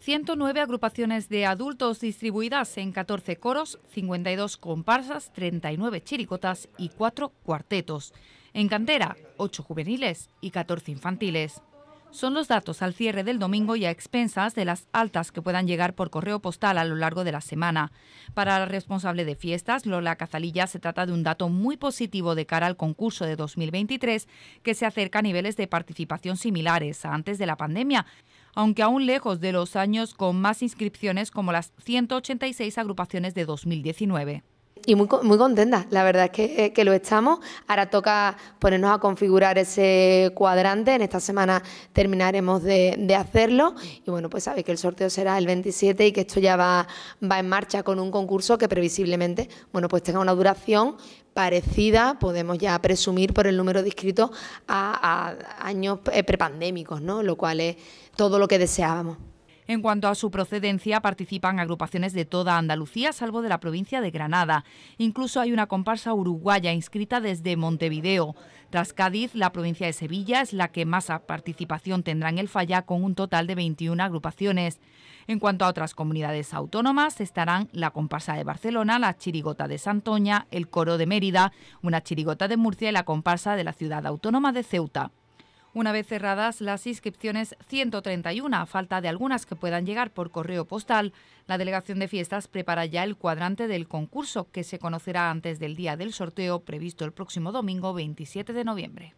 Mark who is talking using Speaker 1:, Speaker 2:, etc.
Speaker 1: 109 agrupaciones de adultos distribuidas en 14 coros, 52 comparsas, 39 chiricotas y 4 cuartetos. En cantera, 8 juveniles y 14 infantiles. Son los datos al cierre del domingo y a expensas de las altas que puedan llegar por correo postal a lo largo de la semana. Para la responsable de fiestas, Lola Cazalilla, se trata de un dato muy positivo de cara al concurso de 2023 que se acerca a niveles de participación similares a antes de la pandemia, aunque aún lejos de los años con más inscripciones como las 186 agrupaciones de 2019
Speaker 2: y muy, muy contenta, la verdad es eh, que, lo estamos. Ahora toca ponernos a configurar ese cuadrante. En esta semana terminaremos de, hacerlo. Y bueno, pues sabéis que el sorteo será el 27 y que esto ya va, va en marcha con un concurso que previsiblemente, bueno, pues tenga una duración parecida, podemos ya presumir por el número de inscritos a, años eh, prepandémicos, ¿no? Lo cual es todo lo que deseábamos.
Speaker 1: En cuanto a su procedencia, participan agrupaciones de toda Andalucía, salvo de la provincia de Granada. Incluso hay una comparsa uruguaya inscrita desde Montevideo. Tras Cádiz, la provincia de Sevilla es la que más participación tendrá en el Falla, con un total de 21 agrupaciones. En cuanto a otras comunidades autónomas, estarán la comparsa de Barcelona, la chirigota de Santoña, el coro de Mérida, una chirigota de Murcia y la comparsa de la ciudad autónoma de Ceuta. Una vez cerradas las inscripciones 131, a falta de algunas que puedan llegar por correo postal, la Delegación de Fiestas prepara ya el cuadrante del concurso que se conocerá antes del día del sorteo previsto el próximo domingo 27 de noviembre.